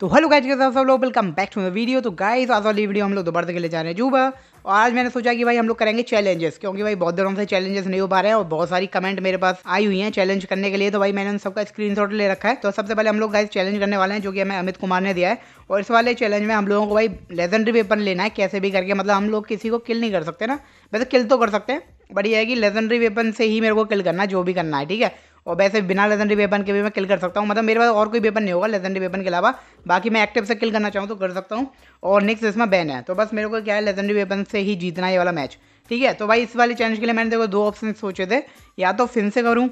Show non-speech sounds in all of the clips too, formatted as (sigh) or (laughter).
तो hello guys के साथ सब लोग वेलकम बैक टू वीडियो तो गाइज आज वाली वीडियो हम लोग दोबारा के लिए जा रहे हैं जूबा और आज मैंने सोचा कि भाई हम लोग करेंगे चैलेंजेस क्योंकि भाई बहुत दिनों से चैलेंजेस नहीं हो पा रहे हैं और बहुत सारी कमेंट मेरे पास आई हुई हैं चैलेंज करने के लिए तो भाई मैंने उन सबका स्क्रीन ले रखा है तो सबसे पहले हम लोग गाइज चैलेंज करने वाले हैं जो कि हमें अमित कुमार ने दिया है और इस वाले चैलेंज में हम लोगों को भाई लेजेंडरी वेपन लेना है कैसे भी करके मतलब हम लोग किसी को किल नहीं कर सकते ना वैसे किल तो कर सकते हैं बट ये है कि लेजेंडरी वेपन से ही मेरे को किल करना है जो भी करना है ठीक है और वैसे बिना लेजेंडरी वेपन के भी मैं किल कर सकता हूँ मतलब मेरे पास और कोई वेपन नहीं होगा लेजेंडरी वेपन के अलावा बाकी मैं एक्टिव से किल करना चाहूँ तो कर सकता हूँ और नेक्स्ट इसमें बैन है तो बस मेरे को क्या है लेजेंडरी वेपन से ही जीतना है ये वाला मैच ठीक है तो भाई इस वाले चैलेंज के लिए मैंने देखो दो ऑप्शन सोचे थे या तो फिन से करूँ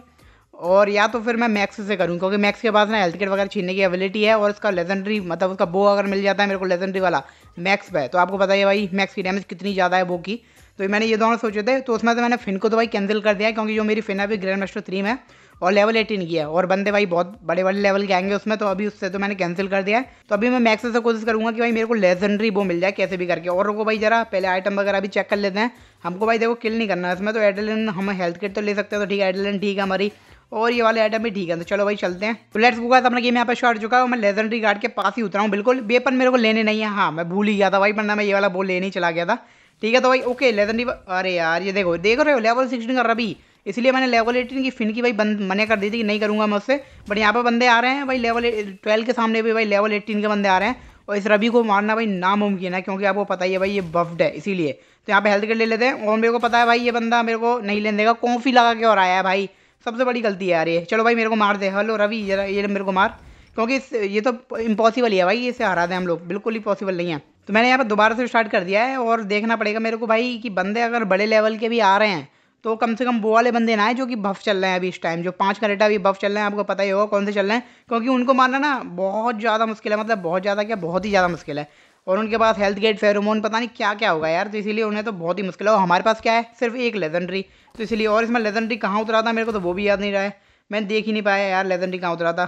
और या तो फिर मैं मैक्स से करूँ क्योंकि मैक्स के पास ना हेल्थ किट वगैरह छीनने की एबिलिटी है और उसका लेजेंडरी मतलब उसका बो अगर मिल जाता है मेरे को लेजेंडरी वाला मैक्स पे तो आपको पता है भाई मैक्स की डैमेज कितनी ज़्यादा है बो की तो मैंने ये दोनों सोचे थे तो उसमें से मैंने फिन को तो भाई कैंसिल कर दिया क्योंकि जो मेरी फिन है अभी ग्रैंड मास्टर थ्री में और लेवल एटीन की है और बंदे भाई बहुत बड़े बड़े लेवल के आएंगे उसमें तो अभी उससे तो मैंने कैंसिल कर दिया है तो अभी मैं मैक्स से कोशिश करूँगा कि भाई मेरे को लेजेंडरी वो मिल जाए कैसे भी करके और को भाई जरा पहले आइटम वगैरह भी चेक कर लेते हैं हमको भाई देखो किल नहीं करना इसमें तो एडलिन हम हेल्थ किट तो ले सकते हैं तो ठीक है एडलिन ठीक है हमारी और ये वाले आइटम भी ठीक है तो चलो भाई चलते हैं तो लेट्स बुका अपना गेम यहाँ पर शॉर्ट चुका है मैं लेजेंडरी गार्ड के पास ही उतरा हूँ बिल्कुल बेपन मेरे को लेने नहीं है हाँ मैं भूल ही गया था भाई बंदा मैं ये वाला बोल लेने ही चला गया था ठीक है तो भाई ओके लेजेंडरी अरे यार ये देखो देख रहे हो लेवल सिक्सटीन कर रबी इसलिए मैंने लेवल एटीन की फिन की भाई बंद मने कर दी थी कि नहीं करूँगा मैं उससे बट यहाँ पर बंदे आ रहे हैं भाई लेवल ट्वेल्व के सामने भी भाई लेवल एट्टीन के बंदे आ रहे हैं और इस रबी को मारना भाई नामुमकिन है क्योंकि आपको पता ही है भाई ये बफ्ड है इसीलिए तो यहाँ पे हेल्थ केयर ले लेते हैं और मेरे को पता है भाई ये बंदा मेरे को नहीं लेने देगा कॉफ़ी लगा के और आया है भाई सबसे बड़ी गलती है यार ये चलो भाई मेरे को मार दे हेलो रवि ये मेरे को मार क्योंकि ये तो इम्पॉसिबल ही है भाई इसे हरा दें हम लोग बिल्कुल ही पॉसिबल नहीं है तो मैंने यहाँ पर दोबारा से स्टार्ट कर दिया है और देखना पड़ेगा मेरे को भाई कि बंदे अगर बड़े लेवल के भी आ रहे हैं तो कम से कम वो वाले बंदे ना आए जो कि बफ चल रहे हैं अभी इस टाइम जो पाँच का रेटा अभी बफ चल रहे हैं आपको पता ही होगा कौन से चल रहे हैं क्योंकि उनको मारना ना बहुत ज़्यादा मुश्किल है मतलब बहुत ज़्यादा क्या बहुत ही ज़्यादा मुश्किल है और उनके पास हेल्थ गेट फेरोमोन पता नहीं क्या क्या होगा यार तो इसीलिए उन्हें तो बहुत ही मुश्किल है और हमारे पास क्या है सिर्फ एक लेजेंड्री तो इसीलिए और इसमें लेजेंड्री कहाँ उतरा था मेरे को तो वो भी याद नहीं रहा है मैंने देख ही नहीं पाया यार लेजेंड्री कहाँ उतरा था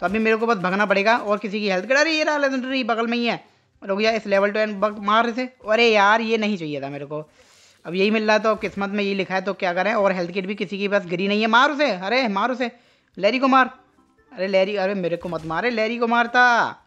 तो अभी मेरे को बस भगना पड़ेगा और किसी की हेल्थ गेट अरे ये रहा लेजेंड्री बगल में ही है रुक जा इस लेवल टू एंड बग मार रहे थे अरे यार ये नहीं चाहिए था मेरे को अब यही मिल रहा है तो किस्मत में ये लिखा है तो क्या करें और हेल्थ किट भी किसी के पास गिरी नहीं है मार उसे अरे मार उसे लैरी को मार अरे लैरी अरे मेरे को मत मारे लैरी को मारता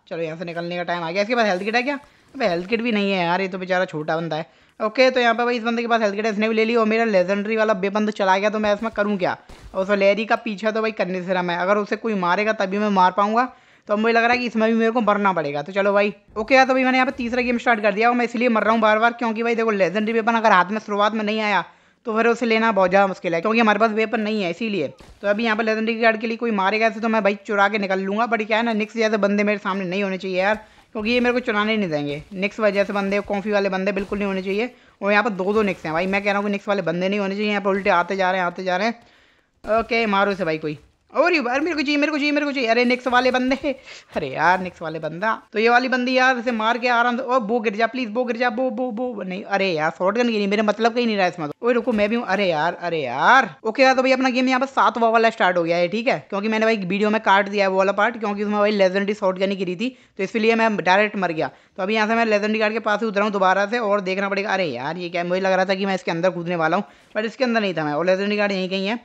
चलो यहाँ से निकलने का टाइम आ गया इसके पास हेल्थ किट है क्या अब हेल्थ किट भी नहीं है यार ये तो बेचारा छोटा बंदा है ओके तो यहाँ पर भाई इस बंदे के पास हेल्थ किट है इसने भी ले ली और मेरा लेजेंडरी वाला बेबंद चला गया तो मैं इसमें करूँ क्या और उसमें लैरी का पीछा तो भाई करने से रहा मैं अगर उसे कोई मारेगा तभी मैं मार पाऊँगा तो अब मुझे लग रहा है कि इसमें भी मेरे को मरना पड़ेगा तो चलो भाई ओके यार हाँ, तो भाई मैंने यहाँ पे तीसरा गेम स्टार्ट कर दिया और मैं इसलिए मर रहा हूँ बार बार क्योंकि भाई देखो लेजेंडरी वेपन अगर हाथ में शुरुआत में नहीं आया तो फिर उसे लेना बहुत ज़्यादा मुश्किल है क्योंकि हमारे पास वेपन नहीं है इसीलिए तो अभी यहाँ पर लेजेंडरी गार्ड के लिए कोई मारेगा ऐसे तो मैं भाई चुरा के निकल लूँगा बट क्या है ना निक्स जैसे बंदे मेरे सामने नहीं होने चाहिए यार क्योंकि ये मेरे को चुराने नहीं देंगे निक्स जैसे बंदे कॉफ़ी वाले बंदे बिल्कुल नहीं होने चाहिए और यहाँ पर दो दो निक्स हैं भाई मैं कह रहा हूँ कि निक्स वाले बंदे नहीं होने चाहिए यहाँ पर उल्टे आते जा रहे हैं आते जा रहे हैं ओके मारो इसे भाई कोई और ये बार मेरे को चाहिए मेरे को चाहिए मेरे को चाहिए अरे नेक्स्ट वाले बंदे अरे यार नेक्स्ट वाले बंदा तो ये वाली बंदी यार इसे मार के आराम से ओ बो गिर जा प्लीज बो गिर जा बो बो बो नहीं अरे यार शॉर्ट गन गिरी मेरे मतलब कहीं नहीं रहा इसमें तो। ओए रुको मैं भी हूँ अरे यार अरे यार ओके यार तो भाई अपना गेम यहाँ पर सात वा वाला स्टार्ट हो गया है ठीक है क्योंकि मैंने भाई वीडियो में काट दिया है वो वाला पार्ट क्योंकि उसमें भाई लेजेंडरी शॉर्ट गन गिरी थी तो इसलिए मैं डायरेक्ट मर गया तो अभी यहाँ से मैं लेजेंडरी कार्ड के पास ही उतरा हूँ दोबारा से और देखना पड़ेगा अरे यार ये क्या मुझे लग रहा था कि मैं इसके अंदर कूदने वाला हूँ बट इसके अंदर नहीं था मैं और लेजेंडरी कार्ड यहीं कहीं है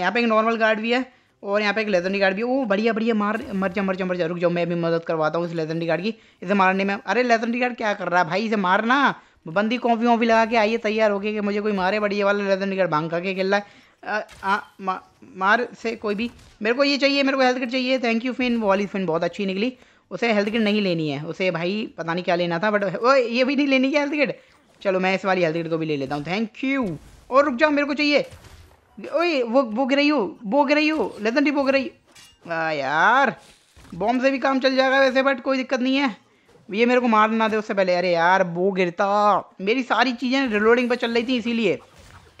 यहाँ पे एक नॉर्मल गार्ड भी है और यहाँ पे एक लेजेंडरी गार्ड भी है वो बढ़िया बढ़िया मार मर जा मर जा मर जा रुक जाओ मैं भी मदद करवाता हूँ इस लेजेंडरी गार्ड की इसे मारने में अरे लेजेंडरी गार्ड क्या कर रहा है भाई इसे मारना बंदी कॉफी वॉफी लगा के आइए तैयार होके कि मुझे कोई मारे बढ़िया वाला लेजेंडरी गार्ड भांग करके खेल रहा है मार से कोई भी मेरे को ये चाहिए मेरे को हेल्थ किट चाहिए थैंक यू फिन वाली फिन बहुत अच्छी निकली उसे हेल्थ किट नहीं लेनी है उसे भाई पता नहीं क्या लेना था बट वो ये भी नहीं लेनी क्या हेल्थ किट चलो मैं इस वाली हेल्थ किट को भी ले लेता हूँ थैंक यू और रुक जाओ मेरे को चाहिए ओए वो वो गिरई हो वो गिरई हो लेजन टिप वो गिरई यार बॉम्ब से भी काम चल जाएगा वैसे बट कोई दिक्कत नहीं है ये मेरे को मार ना दे उससे पहले अरे यार वो गिरता मेरी सारी चीज़ें रिलोडिंग पर चल रही थी इसीलिए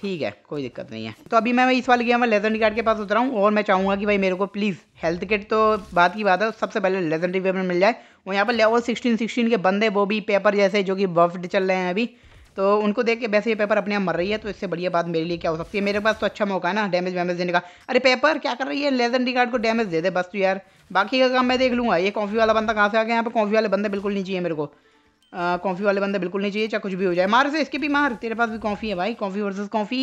ठीक है कोई दिक्कत नहीं है तो अभी मैं इस वाले गेम में लेजेंडरी कार्ड के पास उतरा हूँ और मैं चाहूँगा कि भाई मेरे को प्लीज़ हेल्थ किट तो बात की बात है सबसे पहले लेजेंडरी वेपन मिल जाए वो यहाँ पर लेवल सिक्सटीन सिक्सटीन के बंदे वो भी पेपर जैसे जो कि बफ्ड चल रहे हैं अभी तो उनको देख के वैसे ये पेपर अपने आप मर रही है तो इससे बढ़िया बात मेरे लिए क्या हो सकती है मेरे पास तो अच्छा मौका है ना डैमेज वैमेज देने का अरे पेपर क्या कर रही है लेजेंड रिगार्ड को डैमेज दे दे बस तो यार बाकी का काम मैं देख लूँगा ये कॉफ़ी वाला बंदा कहाँ से आ गया यहाँ पर कॉफ़ी वाले बंदे बिल्कुल नहीं चाहिए मेरे को कॉफ़ी वाले बंदे बिल्कुल नहीं चाहिए चाहे कुछ भी हो जाए मार से इसके भी मार तेरे पास भी कॉफ़ी है भाई कॉफ़ी वर्सेज कॉफ़ी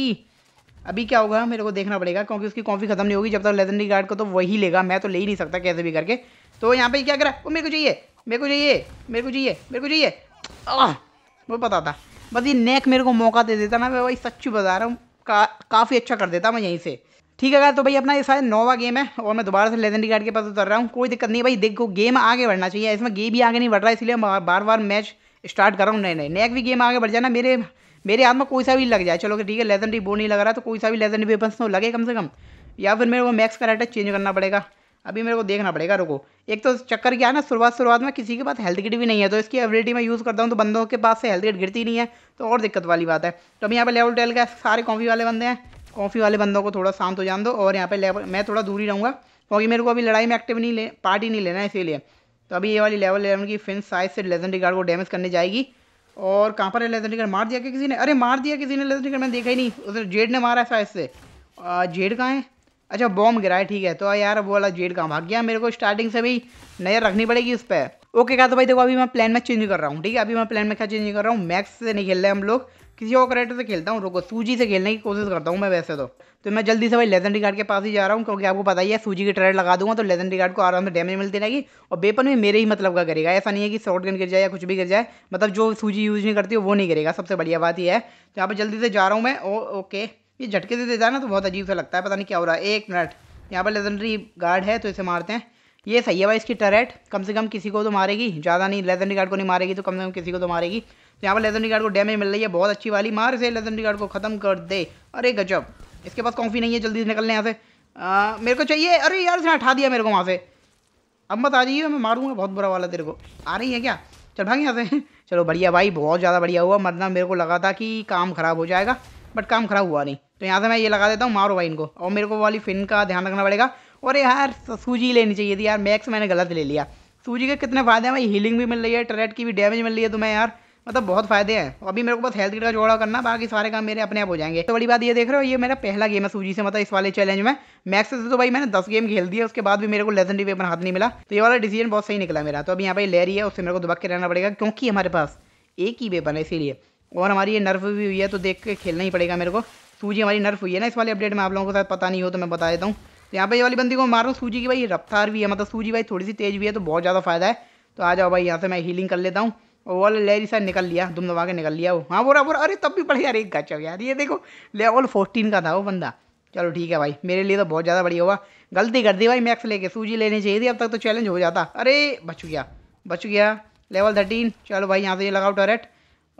अभी क्या होगा मेरे को देखना पड़ेगा क्योंकि उसकी कॉफ़ी खत्म नहीं होगी जब तक लेजन गार्ड को तो वही लेगा मैं तो ले ही नहीं सकता कैसे भी करके तो यहाँ पर क्या करा वो मेरे को चाहिए मेरे को चाहिए मेरे को चाहिए मेरे को चाहिए वो पता था बस ये नेक मेरे को मौका दे देता ना मैं भाई सच्ची बता रहा हूँ का, काफ़ी अच्छा कर देता मैं यहीं से ठीक है तो भाई अपना ये शायद नोवा गेम है और मैं दोबारा से लेजेंडरी कार्ड के पास उतर रहा हूँ कोई दिक्कत नहीं भाई देखो गेम आगे बढ़ना चाहिए इसमें गेम भी आगे नहीं बढ़ रहा है इसलिए बार बार मैच स्टार्ट कर रहा हूँ नए नए नेक भी गेम आगे बढ़ जाना मेरे मेरे हाथ में कोई सा भी लग जाए चलो ठीक है लेजेंडरी बोर्ड नहीं लग रहा तो कोई सा भी लेजेंडरी वेपन्स तो लगे कम से कम या फिर मेरे को मैक्स का चेंज करना पड़ेगा अभी मेरे को देखना पड़ेगा रुको एक तो चक्कर क्या है ना शुरुआत शुरुआत में किसी के पास हेल्थ किट भी नहीं है तो इसकी एबिलिटी मैं यूज़ करता हूँ तो बंदों के पास से हेल्थ किट गिरती नहीं है तो और दिक्कत वाली बात है तो अभी यहाँ पर लेवल टेल का सारे कॉफ़ी वाले बंदे हैं कॉफ़ी वाले बंदों को थोड़ा शांत हो जान दो और यहाँ पर लेवल मैं थोड़ा दूर ही रहूँगा क्योंकि मेरे को अभी लड़ाई में एक्टिव नहीं ले पार्ट ही नहीं लेना है इसीलिए तो अभी ये वाली लेवल इलेवन की फिन साइज से लेजेंडरी गार्ड को डैमेज करने जाएगी और कहाँ पर है लेजेंडरी गार्ड मार दिया क्या किसी ने अरे मार दिया किसी ने लेजेंडरी गार्ड मैंने देखा ही नहीं उधर जेड ने मारा है साइज से जेड कहाँ है अच्छा बॉम्ब गिरा है ठीक है तो यार वो वाला जेड कहाँ भाग गया मेरे को स्टार्टिंग से भी नज़र रखनी पड़ेगी उस पर ओके कहा तो भाई देखो अभी मैं प्लान में चेंज कर रहा हूँ ठीक है अभी मैं प्लान में क्या चेंज कर रहा हूँ मैक्स से नहीं खेल रहे हम लोग किसी और करेक्टर से खेलता हूँ रुको सूजी से खेलने की कोशिश करता हूँ मैं वैसे तो तो मैं जल्दी से भाई लेजेंडरी कार्ड के पास ही जा रहा हूँ क्योंकि आपको पता ही है सूजी की ट्रेड लगा दूंगा तो लेजेंडरी कार्ड को आराम से डैमेज मिलती रहेगी और बेपन भी मेरे ही मतलब का करेगा ऐसा नहीं है कि शॉर्ट गन गिर जाए या कुछ भी गिर जाए मतलब जो सूजी यूज़ नहीं करती वो नहीं करेगा सबसे बढ़िया बात यह है तो यहाँ पर जल्दी से जा रहा हूँ मैं ओके ये झटके से देता है ना तो बहुत अजीब सा लगता है पता नहीं क्या हो रहा है एक मिनट यहाँ पर लेजेंडरी गार्ड है तो इसे मारते हैं ये सही है भाई इसकी टरेट कम से कम किसी को तो मारेगी ज़्यादा नहीं लेजेंडरी गार्ड को नहीं मारेगी तो कम से कम किसी को तो मारेगी तो यहाँ पर लेजेंडरी गार्ड को डैमेज मिल रही है बहुत अच्छी वाली मार से लेजेंडरी गार्ड को ख़त्म कर दे अरे गजब इसके पास कॉफ़ी नहीं है जल्दी से निकलने यहाँ से मेरे को चाहिए अरे यार इसने हटा दिया मेरे को वहाँ से अब मत आ जाइए मैं मारूंगा बहुत बुरा वाला तेरे को आ रही है क्या चल भाग यहाँ से (laughs) चलो बढ़िया भाई बहुत ज़्यादा बढ़िया हुआ मरना मेरे को लगा था कि काम ख़राब हो जाएगा बट काम ख़राब हुआ नहीं तो यहाँ से मैं ये लगा देता हूँ मारो भाई इनको और मेरे को वाली फिन का ध्यान रखना पड़ेगा और यार सूजी लेनी चाहिए थी यार मैक्स मैंने गलत ले लिया सूजी के कितने फ़ायदे हैं भाई हीलिंग भी मिल रही है टरेट की भी डैमेज मिल रही है तुम्हें यार मतलब बहुत फायदे हैं अभी मेरे को बस हेल्थ का जोड़ा करना बाकी सारे काम मेरे अपने आप हो जाएंगे तो बड़ी बात ये देख रहे हो ये मेरा पहला गेम है सूजी से मतलब इस वाले चैलेंज में मैक्स से तो भाई मैंने दस गेम खेल दिया उसके बाद भी मेरे को डी वेपन हाथ नहीं मिला तो ये वाला डिसीजन बहुत सही निकला मेरा तो अभी यहाँ पर लेरी है उससे मेरे को दुबक के रहना पड़ेगा क्योंकि हमारे पास एक ही वेपन है इसीलिए और हमारी ये नर्व भी हुई है तो देख के खेलना ही पड़ेगा मेरे को सूजी हमारी नर्फ हुई है ना इस वाले अपडेट में आप लोगों को साथ पता नहीं हो तो मैं बता देता हूँ तो यहाँ पे ये वाली बंदी को मारूँ सूजी की भाई रफ्तार भी है मतलब सूजी भाई थोड़ी सी तेज़ भी है तो बहुत ज़्यादा फायदा है तो आ जाओ भाई यहाँ से मैं हीलिंग कर लेता हूँ और वो वाला लेरी साइड निकल लिया दुम दबा के निकल लिया वो हाँ बोरा बोरा अरे तब भी बढ़िया एक गचब यार ये देखो लेवल फोर्टीन का था वो बंदा चलो ठीक है भाई मेरे लिए तो बहुत ज़्यादा बढ़िया हुआ गलती कर दी भाई मैक्स लेके सूजी लेनी चाहिए थी अब तक तो चैलेंज हो जाता अरे बच गया बच गया लेवल थर्टीन चलो भाई यहाँ से ये लगाओ टॉयलेट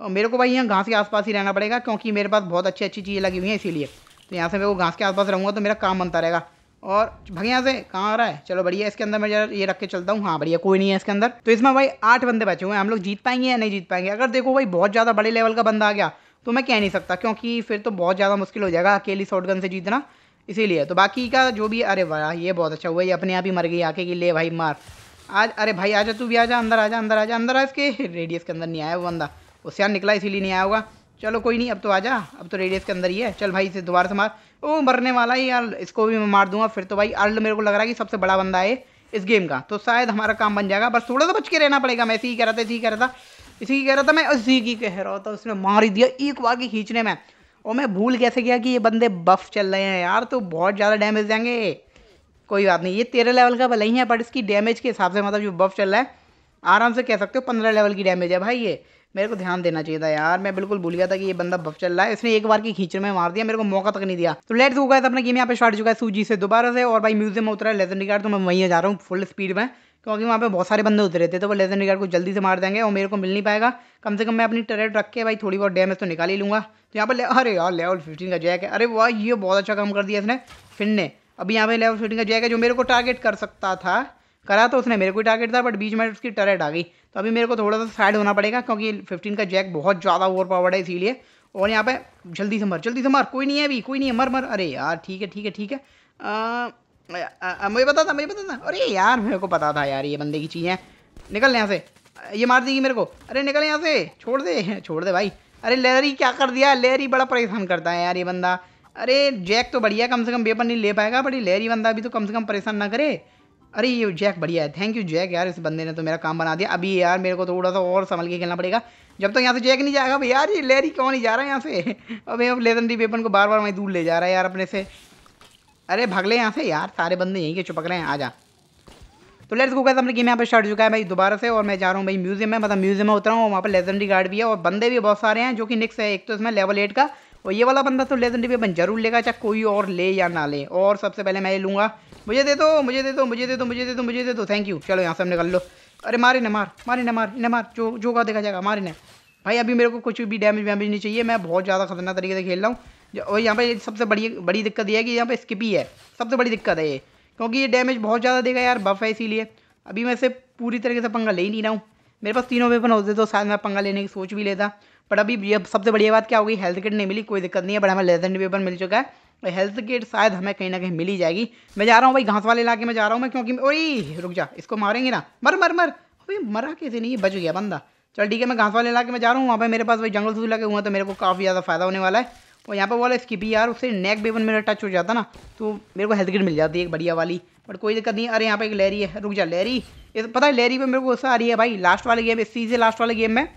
मेरे को भाई यहाँ घास के आसपास ही रहना पड़ेगा क्योंकि मेरे पास बहुत अच्छी अच्छी चीज़ें लगी हुई हैं इसीलिए तो यहाँ से मेरे को घास के आसपास रहूँगा तो मेरा काम बनता रहेगा और भाई यहाँ से कहाँ आ रहा है चलो बढ़िया इसके अंदर मैं ये रख के चलता हूँ हाँ बढ़िया कोई नहीं है इसके अंदर तो इसमें भाई आठ बंदे बचे हुए हैं हम लोग जीत पाएंगे या नहीं जीत पाएंगे अगर देखो भाई बहुत ज़्यादा बड़े लेवल का बंदा आ गया तो मैं कह नहीं सकता क्योंकि फिर तो बहुत ज़्यादा मुश्किल हो जाएगा अकेली गन से जीतना इसीलिए तो बाकी का जो भी अरे वाह ये बहुत अच्छा हुआ ये अपने आप ही मर गई आके कि ले भाई मार आज अरे भाई आजा तू भी आजा अंदर आजा अंदर आजा अंदर आ इसके रेडियस के अंदर नहीं आया वो बंदा उससे यार निकला इसीलिए नहीं आया होगा चलो कोई नहीं अब तो आ जा अब तो रेडियस के अंदर ही है चल भाई इसे दोबारा से मार ओ मरने वाला ही यार इसको भी मैं मार दूंगा फिर तो भाई अर्ल मेरे को लग रहा है कि सबसे बड़ा बंदा है इस गेम का तो शायद हमारा काम बन जाएगा बस थोड़ा सा बच के रहना पड़ेगा मैं इसी कह रहा था इसी कह रहा था इसी कह रहा था मैं इसी की कह रहा था उसने मार ही दिया एक बार की खींचने में और मैं भूल कैसे गया कि ये बंदे बफ चल रहे हैं यार तो बहुत ज़्यादा डैमेज देंगे कोई बात नहीं ये तेरह लेवल का भले ही है बट इसकी डैमेज के हिसाब से मतलब जो बफ चल रहा है आराम से कह सकते हो पंद्रह लेवल की डैमेज है भाई ये मेरे को ध्यान देना चाहिए था यार मैं बिल्कुल भूल गया था कि ये बंदा बफ चल रहा है इसने एक बार की खींच में मार दिया मेरे को मौका तक नहीं दिया तो लेट गो गाइस अपना गेम यहाँ पे स्टार्ट चुका है सूजी से दोबारा से और भाई म्यूजियम में उतरा है लेजन कार्ड तो मैं वहीं जा रहा हूँ फुल स्पीड में क्योंकि वहाँ पे बहुत सारे बंदे उतरे थे तो वो लेजन कार्ड को जल्दी से मार देंगे और मेरे को मिल नहीं पाएगा कम से कम मैं अपनी टरेट रख के भाई थोड़ी बहुत डैमेज तो निकाल ही लूँगा तो यहाँ पर अरे यार लेवल फिफ्टीन का जैक है अरे वाह ये बहुत अच्छा काम कर दिया इसने फिर ने अभी यहाँ पे लेवल फिफ्टीन का जैक है जो मेरे को टारगेट कर सकता था करा तो उसने मेरे को ही टारगेट था बट बीच में उसकी टरेट आ गई तो अभी मेरे को थोड़ा सा साइड होना पड़ेगा क्योंकि फिफ्टीन का जैक बहुत ज़्यादा ओवर पावर्ड है इसीलिए और यहाँ पे जल्दी से मर जल्दी से मर कोई नहीं है अभी कोई नहीं है मर मर अरे यार ठीक है ठीक है ठीक है मुझे पता था मुझे पता था अरे यार मेरे को पता था यार ये बंदे की चीज़ें निकल यहाँ से ये मार देगी मेरे को अरे निकल यहाँ से छोड़ दे (laughs) छोड़ दे भाई अरे लेरी क्या कर दिया लेरी बड़ा परेशान करता है यार ये बंदा अरे जैक तो बढ़िया कम से कम बेपन नहीं ले पाएगा बट ये लेरी बंदा अभी तो कम से कम परेशान ना करे अरे ये जैक बढ़िया है थैंक यू जैक यार इस बंदे ने तो मेरा काम बना दिया अभी यार मेरे को थोड़ा सा और संभल के खेलना पड़ेगा जब तक तो यहाँ से जैक नहीं जाएगा भाई यार ये लेरी क्यों नहीं जा रहा है यहाँ से (laughs) अबे अब दी वेपन को बार बार वहीं दूर ले जा रहा है यार अपने से अरे भाग ले यहाँ से यार सारे बंदे यहीं के चुपक रहे हैं आ जा तो लेट्स गो गैस अपने गेम यहाँ पर स्टार्ट चुका है भाई दोबारा से और मैं जा रहा हूँ भाई म्यूजियम में मतलब म्यूजियम में उतरा हूँ वहाँ पर लेजेंडरी गार्ड भी है और बंदे भी बहुत सारे हैं जो कि निक्स है एक तो इसमें लेवल एट का और ये वाला बंदा तो लेजेंडरी वेपन जरूर लेगा चाहे कोई और ले या ना ले और सबसे पहले मैं ये लूँगा मुझे दे दो मुझे दे दो मुझे दे दो मुझे दे दो मुझे दे दो थैंक यू चलो यहाँ से हम निकल लो अरे मारे ना मार मारे ना मार इन्हें मार जो जो का देखा जाएगा मारे ना भाई अभी मेरे को कुछ भी डैमेज वैमेज नहीं चाहिए मैं बहुत ज़्यादा खतरनाक तरीके से खेल रहा हूँ और यहाँ पर सबसे बड़ी बड़ी दिक्कत ये है कि यहाँ पर स्किप ही है सबसे बड़ी दिक्कत है ये क्योंकि ये डैमेज बहुत ज़्यादा देगा यार बफ है इसीलिए अभी मैं इसे पूरी तरीके से पंगा ले ही नहीं रहा हूँ मेरे पास तीनों वेपन होते तो शायद मैं पंगा लेने की सोच भी लेता पर अभी ये सबसे बढ़िया बात क्या होगी हेल्थ किट नहीं मिली कोई दिक्कत नहीं है बट हमें लेदर वेपन मिल चुका है हेल्थ किट शायद हमें कहीं ना कहीं मिल ही जाएगी मैं जा रहा हूँ भाई घास वाले इलाके में जा रहा हूँ मैं क्योंकि ओई रुक जा इसको मारेंगे ना मर मर मर अभी मरा कैसे नहीं बच गया बंदा चल ठीक है मैं घास वाले इलाके में जा रहा हूँ वहाँ पर मेरे पास भाई जंगल से लगे हुए हैं तो मेरे को काफ़ी ज़्यादा फायदा होने वाला है और यहाँ पर वाला स्कीपी यार उससे नेक बेबन मेरा टच हो जाता ना तो मेरे को हेल्थ किट मिल जाती है एक बढ़िया वाली बट कोई दिक्कत नहीं अरे यहाँ पे एक लैरी है रुक जा लैरी ये तो पता है लैरी पे मेरे को गुस्सा आ रही है भाई लास्ट वाले गेम इस सीजे लास्ट वाले गेम में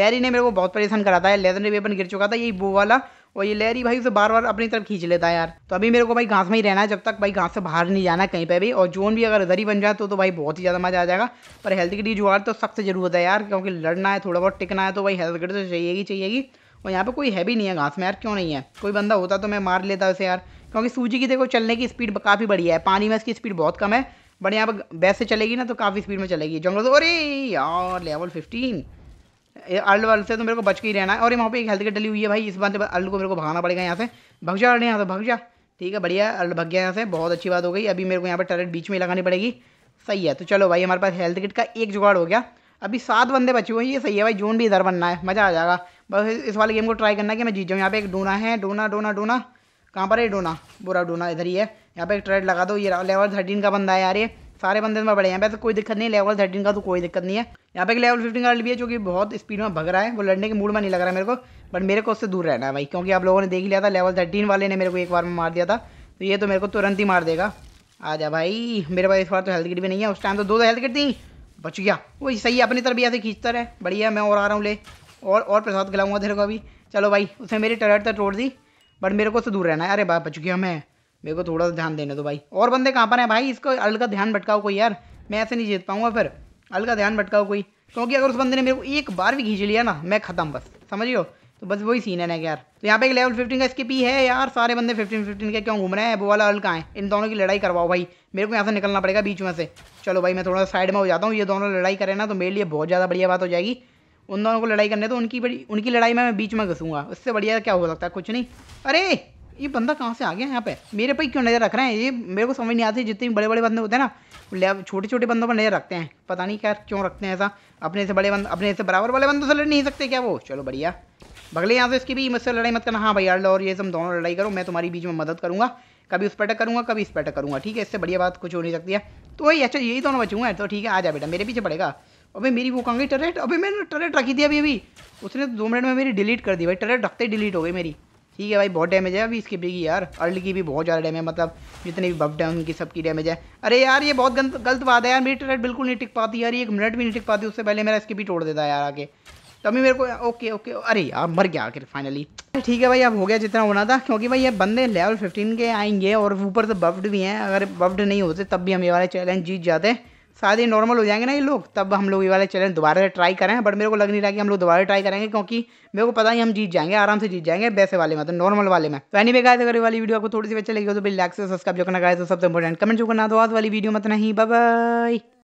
लैरी ने मेरे को बहुत परेशान करा था लेदर वेपन गिर चुका था यही वो वाला और ये लैरी भाई उसे बार बार अपनी तरफ खींच लेता है यार तो अभी मेरे को भाई घास में ही रहना है जब तक भाई घास से बाहर नहीं जाना कहीं पे भी और जोन भी अगर दरी बन जाए तो, तो भाई बहुत ही ज़्यादा मजा आ जाएगा पर हेल्थ की जुगाड़ तो सख्त जरूरत है यार क्योंकि लड़ना है थोड़ा बहुत टिकना है तो भाई हेल्थ गिट तो चाहिएगी चाहिएगी और यहाँ पे कोई है भी नहीं है घास में यार क्यों नहीं है कोई बंदा होता तो मैं मार लेता उसे यार क्योंकि सूजी की देखो चलने की स्पीड काफ़ी बढ़िया है पानी में इसकी स्पीड बहुत कम है बट यहाँ पर वैसे चलेगी ना तो काफ़ी स्पीड में चलेगी जंगल तो अरे यार लेवल फिफ्टीन अर्ल वर्ल्ड से तो मेरे को बच के ही रहना है और यहाँ पर एक हेल्थ किट डली हुई है भाई इस बात अर्ल को मेरे को भगाना पड़ेगा यहाँ से भग जा अर्ल यहाँ से भग जा ठीक है बढ़िया अर्ल भग गया यहाँ से बहुत अच्छी बात हो गई अभी मेरे को यहाँ पर टरेट बीच में लगानी पड़ेगी सही है तो चलो भाई हमारे पास हेल्थ किट का एक जुगाड़ हो गया अभी सात बंदे बचे हुए हैं ये सही है भाई जोन भी इधर बनना है मज़ा आ जाएगा बस इस वाले गेम को ट्राई करना कि मैं जीत जाऊँ यहाँ पे एक डोना है डोना डोना डोना कहाँ पर है डोना बुरा डोना इधर ही है यहाँ पे एक ट्रेड लगा दो ये लेवल थर्टीन का बंदा है यार ये सारे बंदे में बड़े हैं वैसे तो कोई दिक्कत नहीं लेवल थर्टीन का तो कोई दिक्कत नहीं है यहाँ पे एक लेवल फिफ्टीन का भी है जो कि बहुत स्पीड में भग रहा है वो लड़ने के मूड में नहीं लग रहा है मेरे को बट मेरे को उससे दूर रहना है भाई क्योंकि आप लोगों ने देख लिया था लेवल थर्टीन वाले ने मेरे को एक बार में मार दिया था तो ये तो मेरे को तुरंत ही मार देगा आ जा भाई मेरे पास इस बार तो हेल्थ किट भी नहीं है उस टाइम तो दो दो हेल्थ किट थी बच गया वो सही अपनी तरफ यहाँ से खींचता है बढ़िया मैं और आ रहा हूँ ले और और प्रसाद खिलाऊंगा तेरे को अभी चलो भाई उसने मेरी टरट तक तोड़ दी बट मेरे को उससे दूर रहना है अरे भाई बच गया मैं मेरे को थोड़ा सा ध्यान देने दो भाई और बंदे कहाँ पर हैं भाई इसको अल का ध्यान भटकाओ कोई यार मैं ऐसे नहीं जीत पाऊँगा फिर अल का ध्यान भटकाओ कोई क्योंकि अगर उस बंदे ने मेरे को एक बार भी खींच लिया ना मैं खत्म बस समझियो तो बस वही सीन है ना यार तो यहाँ पे एक लेवल 15 का इसके पी है यार सारे बंदे फिफ्टीन फिफ्टीन के क्यों घूम रहे हैं वो वाला हल्का है इन दोनों की लड़ाई करवाओ भाई मेरे को यहाँ से निकलना पड़ेगा बीच में से चलो भाई मैं थोड़ा साइड में हो जाता हूँ ये दोनों लड़ाई करें ना तो मेरे लिए बहुत ज़्यादा बढ़िया बात हो जाएगी उन दोनों को लड़ाई करने तो उनकी बड़ी उनकी लड़ाई में मैं बीच में घसूंगा उससे बढ़िया क्या हो सकता है कुछ नहीं अरे ये बंदा कहाँ से आ गया यहाँ पे मेरे पर क्यों नज़र रख रहे हैं ये मेरे को समझ नहीं आती जितने बड़े बड़े बंदे होते हैं ना छोटे छोटे बंदों पर नज़र रखते हैं पता नहीं क्या क्यों रखते हैं ऐसा अपने से बड़े बंद अपने से बराबर वाले बंदों से लड़ नहीं सकते क्या वो चलो बढ़िया भगले यहाँ से इसकी भी मुझसे लड़ाई मत करना हाँ भैया लो और ये सब दोनों लड़ाई करो मैं तुम्हारी बीच में मदद करूँगा कभी उस पर करूँगा कभी इस पर करूँगा ठीक है इससे बढ़िया बात कुछ हो नहीं सकती है तो वही अच्छा यही दोनों बचूंगा तो ठीक है आ जा बेटा मेरे पीछे पड़ेगा अबे मेरी वो कहाँ गई टरेट अबे मैंने टरेट रखी थी अभी अभी उसने तो दो मिनट में मेरी डिलीट कर दी भाई टरेट रखते ही डिलीट हो गई मेरी ठीक है भाई बहुत डैमेज है अभी इसकी बिगी यार अर्ली की भी बहुत ज़्यादा डैमेज है मतलब जितने भी बफ हैं उनकी सबकी डैमेज है अरे यार ये बहुत गलत गलत बात है यार मेरी टरेट बिल्कुल नहीं टिक पाती यार एक मिनट भी नहीं टिक पाती उससे पहले मेरा इसके भी तोड़ देता है यार आगे तभी मेरे को ओके ओके अरे यार मर गया आखिर फाइनली ठीक है भाई अब हो गया जितना होना था क्योंकि भाई ये बंदे लेवल 15 के आएंगे और ऊपर से बफ्ड भी हैं अगर बफ्ड नहीं होते तब भी हम ये चैलेंज जीत जाते हैं शायद ये नॉर्मल हो जाएंगे ना ये लोग तब हम लोग ये वाले चैलेंज दोबारा ट्राई करें बट मेरे को लग नहीं रहा कि हम लोग दोबारा ट्राई करेंगे क्योंकि मेरे को पता ही हम जीत जाएंगे आराम से जीत जाएंगे वैसे वाले में तो नॉर्मल वाले में तो एनी बेगा अगर वाली वीडियो आपको थोड़ी सी अच्छी लगी हो तो बिल लाइक से सब्सक्राइब जो करना तो सबसे इंपॉर्टेंट कमेंट जो करना तो आज वाली वीडियो मत नहीं बाई